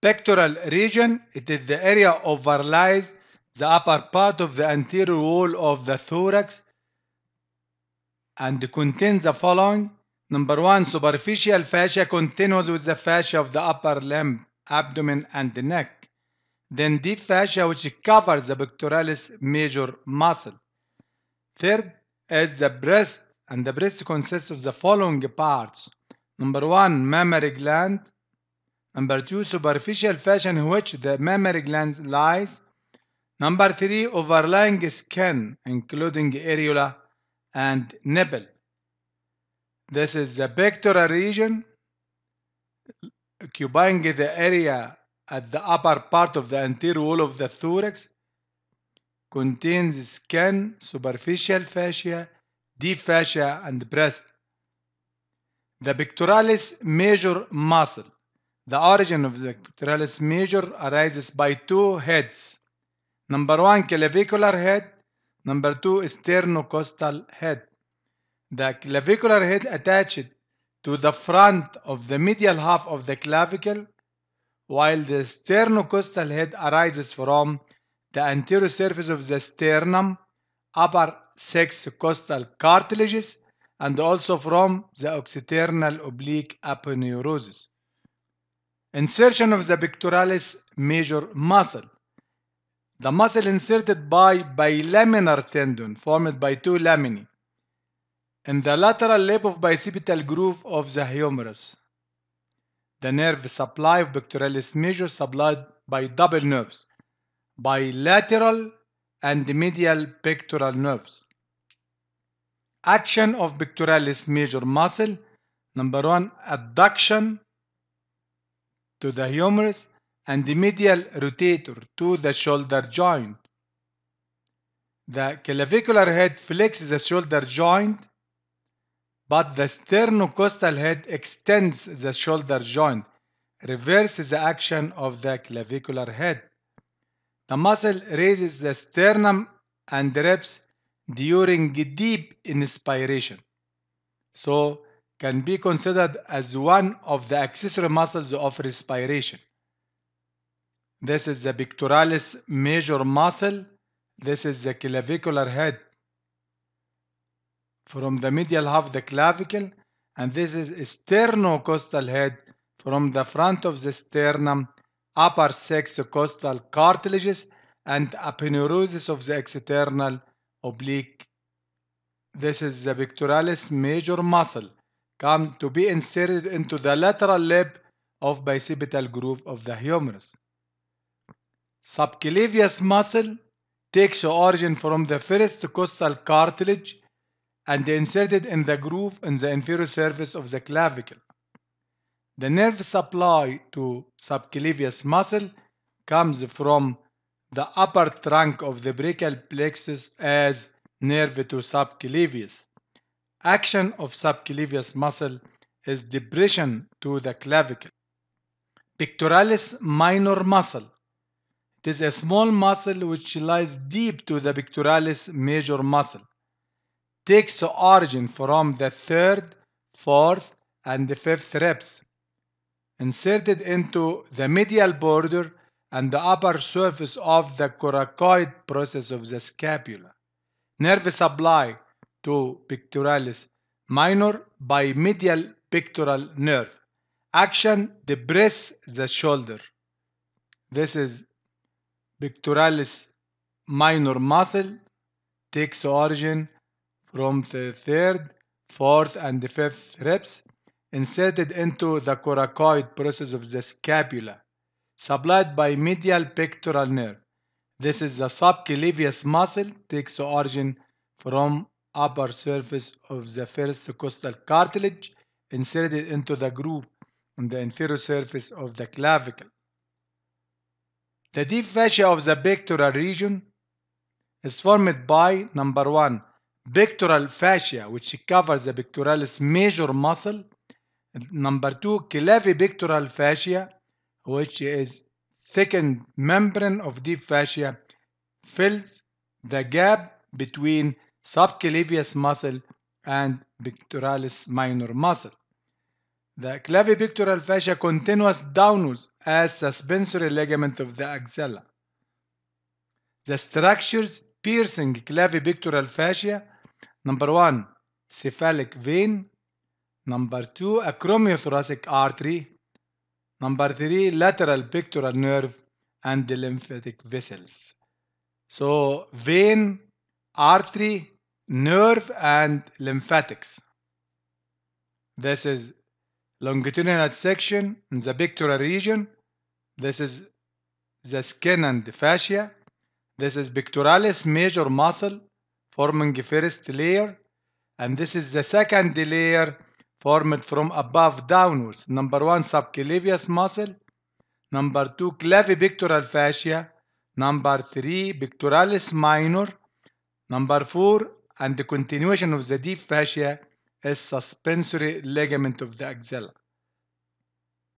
Pectoral region, it is the area overlies the upper part of the anterior wall of the thorax and contains the following. Number one, superficial fascia continues with the fascia of the upper limb, abdomen, and the neck. Then deep fascia, which covers the pectoralis major muscle. Third is the breast, and the breast consists of the following parts. Number one, mammary gland. Number two, superficial fascia in which the mammary glands lies. Number three, overlying skin, including areola and nipple. This is the pectoral region, occupying the area at the upper part of the anterior wall of the thorax, contains skin, superficial fascia, deep fascia, and breast. The pectoralis major muscle the origin of the pectoralis major arises by two heads. Number one, clavicular head. Number two, sternocostal head. The clavicular head attached to the front of the medial half of the clavicle, while the sternocostal head arises from the anterior surface of the sternum, upper six costal cartilages, and also from the occipital oblique aponeurosis. Insertion of the pectoralis major muscle. The muscle inserted by bilaminar tendon formed by two laminae in the lateral lip of bicipital groove of the humerus. The nerve supply of pectoralis major supplied by double nerves, bilateral and medial pectoral nerves. Action of pectoralis major muscle. Number one, adduction to the humerus and the medial rotator to the shoulder joint. The clavicular head flexes the shoulder joint, but the sternocostal head extends the shoulder joint, reverses the action of the clavicular head. The muscle raises the sternum and reps during deep inspiration. So can be considered as one of the accessory muscles of respiration. This is the pectoralis major muscle. This is the clavicular head. From the medial half, the clavicle, and this is sternocostal head from the front of the sternum, upper six costal cartilages, and aponeurosis of the external oblique. This is the pectoralis major muscle come to be inserted into the lateral lip of bicipital groove of the humerus. Subclavius muscle takes origin from the first costal cartilage and inserted in the groove in the inferior surface of the clavicle. The nerve supply to subclavius muscle comes from the upper trunk of the brachial plexus as nerve to subclavius. Action of subclavius muscle is depression to the clavicle. Pectoralis minor muscle. It is a small muscle which lies deep to the pectoralis major muscle. Takes origin from the third, fourth, and the fifth ribs. Inserted into the medial border and the upper surface of the coracoid process of the scapula. Nerve supply to pectoralis minor by medial pectoral nerve. Action depress the shoulder. This is pectoralis minor muscle takes origin from the third, fourth, and the fifth ribs, inserted into the coracoid process of the scapula, supplied by medial pectoral nerve. This is the subclavius muscle takes origin from upper surface of the first costal cartilage inserted into the groove on the inferior surface of the clavicle. The deep fascia of the pectoral region is formed by number one, pectoral fascia, which covers the pectoralis major muscle. Number two, clavipectoral fascia, which is thickened membrane of deep fascia, fills the gap between subclavius muscle and pectoralis minor muscle. The clavipectoral fascia continues downwards as suspensory ligament of the axilla. The structures piercing clavipectoral fascia number one, cephalic vein, number two, acromiothoracic artery, number three, lateral pectoral nerve, and the lymphatic vessels. So, vein, artery, nerve and lymphatics. This is longitudinal section in the pectoral region. This is the skin and the fascia. This is pectoralis major muscle forming the first layer. And this is the second layer formed from above downwards. Number one, subclavius muscle. Number two, clavipectoral fascia. Number three, pectoralis minor. Number four, and the continuation of the deep fascia is suspensory ligament of the axilla.